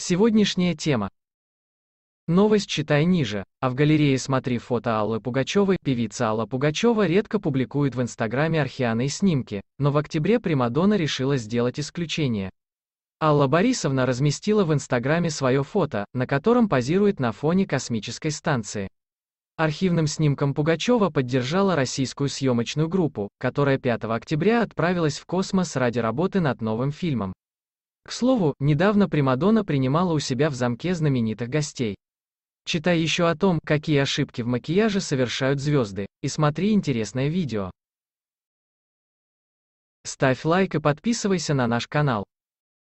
Сегодняшняя тема. Новость читай ниже, а в галерее смотри фото Аллы Пугачевой. Певица Алла Пугачева редко публикует в Инстаграме архианы снимки, но в октябре Примадонна решила сделать исключение. Алла Борисовна разместила в Инстаграме свое фото, на котором позирует на фоне космической станции. Архивным снимком Пугачева поддержала российскую съемочную группу, которая 5 октября отправилась в космос ради работы над новым фильмом. К слову, недавно Примадонна принимала у себя в замке знаменитых гостей. Читай еще о том, какие ошибки в макияже совершают звезды, и смотри интересное видео. Ставь лайк и подписывайся на наш канал.